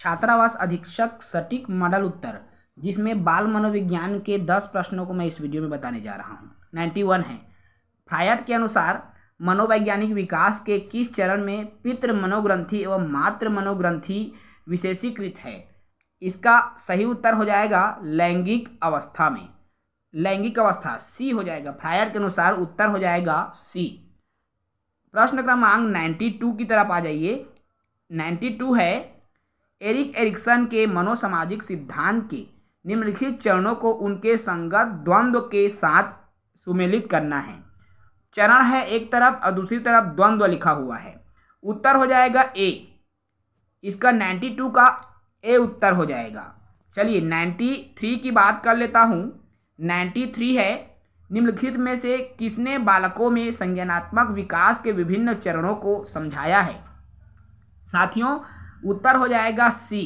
छात्रावास अधीक्षक सटीक मॉडल उत्तर जिसमें बाल मनोविज्ञान के दस प्रश्नों को मैं इस वीडियो में बताने जा रहा हूँ नाइन्टी वन है फ्रायट के अनुसार मनोवैज्ञानिक विकास के किस चरण में पितृ मनोग्रंथि एवं मातृ मनोग्रंथि विशेषीकृत है इसका सही उत्तर हो जाएगा लैंगिक अवस्था में लैंगिक अवस्था सी हो जाएगा फ्रायर के अनुसार उत्तर हो जाएगा सी प्रश्न क्रमांक नाइन्टी टू की तरफ आ जाइए नाइन्टी टू है एरिक एरिक्सन के मनोसामाजिक सिद्धांत के निम्नलिखित चरणों को उनके संगत द्वंद्व के साथ सुमेलित करना है चरण है एक तरफ और दूसरी तरफ द्वंद्व लिखा हुआ है उत्तर हो जाएगा ए इसका नाइन्टी टू का ए उत्तर हो जाएगा चलिए नाइन्टी थ्री की बात कर लेता हूँ नाइन्टी थ्री है निम्नलिखित में से किसने बालकों में संज्ञानात्मक विकास के विभिन्न चरणों को समझाया है साथियों उत्तर हो जाएगा सी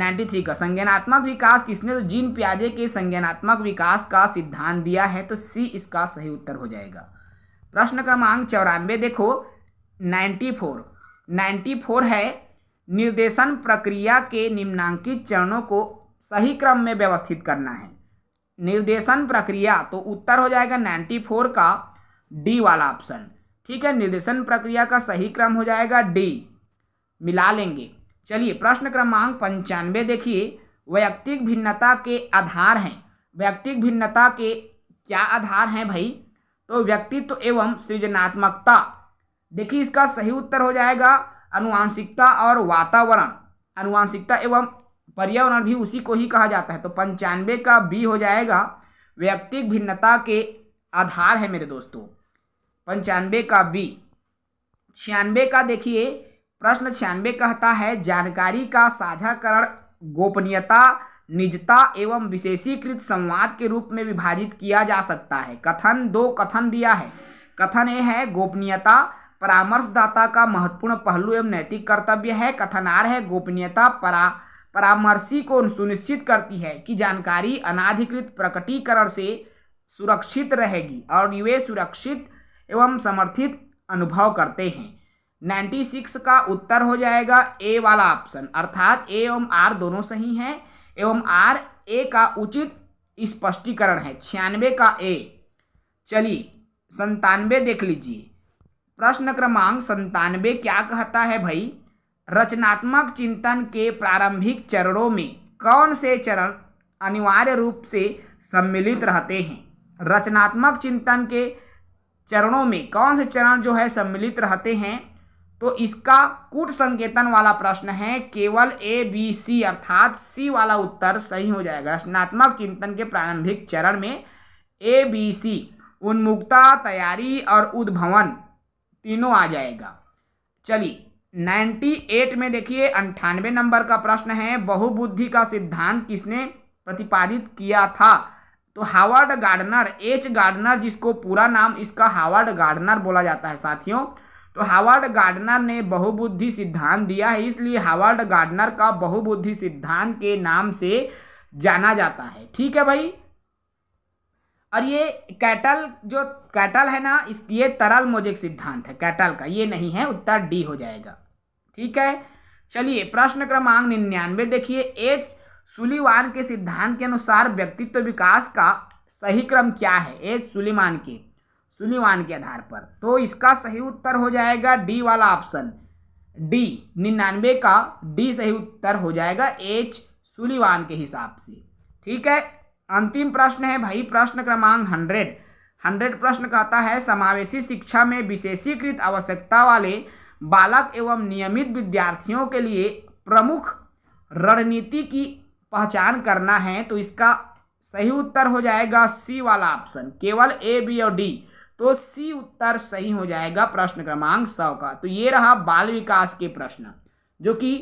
93 का संज्ञानात्मक विकास किसने तो जीन प्याजे के संज्ञानात्मक विकास का सिद्धांत दिया है तो सी इसका सही उत्तर हो जाएगा प्रश्न क्रमांक चौरानवे देखो 94 94 है निर्देशन प्रक्रिया के निम्नांकित चरणों को सही क्रम में व्यवस्थित करना है निर्देशन प्रक्रिया तो उत्तर हो जाएगा 94 का डी वाला ऑप्शन ठीक है निर्देशन प्रक्रिया का सही क्रम हो जाएगा डी मिला लेंगे चलिए प्रश्न क्रमांक पंचानवे देखिए व्यक्तिक भिन्नता के आधार हैं व्यक्तिक भिन्नता के क्या आधार हैं भाई तो व्यक्तित्व एवं सृजनात्मकता देखिए इसका सही उत्तर हो जाएगा अनुवांशिकता और वातावरण अनुवांशिकता एवं पर्यावरण भी उसी को ही कहा जाता है तो पंचानवे का बी हो जाएगा व्यक्तिक भिन्नता के आधार है मेरे दोस्तों पंचानवे का बी छियानवे का देखिए प्रश्न छियानवे कहता है जानकारी का साझाकरण गोपनीयता निजता एवं विशेषीकृत संवाद के रूप में विभाजित किया जा सकता है कथन दो कथन दिया है कथन ए है गोपनीयता परामर्शदाता का महत्वपूर्ण पहलू एवं नैतिक कर्तव्य है कथन आर है गोपनीयता परा परामर्शी को सुनिश्चित करती है कि जानकारी अनाधिकृत प्रकटीकरण से सुरक्षित रहेगी और वे सुरक्षित एवं समर्थित अनुभव करते हैं नाइन्टी सिक्स का उत्तर हो जाएगा ए वाला ऑप्शन अर्थात ए एवं आर दोनों सही हैं एवं आर ए का उचित स्पष्टीकरण है छियानवे का ए चलिए संतानवे देख लीजिए प्रश्न क्रमांक संतानवे क्या कहता है भाई रचनात्मक चिंतन के प्रारंभिक चरणों में कौन से चरण अनिवार्य रूप से सम्मिलित रहते हैं रचनात्मक चिंतन के चरणों में कौन से चरण जो है सम्मिलित रहते हैं तो इसका कूट संकेतन वाला प्रश्न है केवल ए बी सी अर्थात सी वाला उत्तर सही हो जाएगा रचनात्मक चिंतन के प्रारंभिक चरण में ए बी सी उन्मुक्ता तैयारी और उद्भवन तीनों आ जाएगा चलिए नाइन्टी एट में देखिए अंठानवे नंबर का प्रश्न है बहुबुद्धि का सिद्धांत किसने प्रतिपादित किया था तो हावर्ड गार्डनर एच गार्डनर जिसको पूरा नाम इसका हावर्ड गार्डनर बोला जाता है साथियों तो हावर्ड गार्डनर ने बहुबुद्धि सिद्धांत दिया है इसलिए हावर्ड गार्डनर का बहुबुद्धि सिद्धांत के नाम से जाना जाता है ठीक है भाई और ये कैटल जो कैटल है ना इस ये तरल मोजेक सिद्धांत है कैटल का ये नहीं है उत्तर डी हो जाएगा ठीक है चलिए प्रश्न क्रमांक निन्यानवे देखिए एच सुलीवान के सिद्धांत के अनुसार व्यक्तित्व विकास का सही क्रम क्या है एच सुलीमान के सुनिवान के आधार पर तो इसका सही उत्तर हो जाएगा डी वाला ऑप्शन डी निन्यानवे का डी सही उत्तर हो जाएगा एच सुलिवान के हिसाब से ठीक है अंतिम प्रश्न है भाई प्रश्न क्रमांक हंड्रेड हंड्रेड प्रश्न कहता है समावेशी शिक्षा में विशेषीकृत आवश्यकता वाले बालक एवं नियमित विद्यार्थियों के लिए प्रमुख रणनीति की पहचान करना है तो इसका सही उत्तर हो जाएगा सी वाला ऑप्शन केवल ए बी और डी तो सी उत्तर सही हो जाएगा प्रश्न क्रमांक सौ का तो ये रहा बाल विकास के प्रश्न जो कि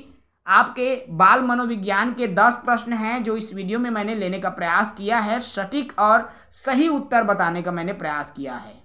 आपके बाल मनोविज्ञान के दस प्रश्न हैं जो इस वीडियो में मैंने लेने का प्रयास किया है सटीक और सही उत्तर बताने का मैंने प्रयास किया है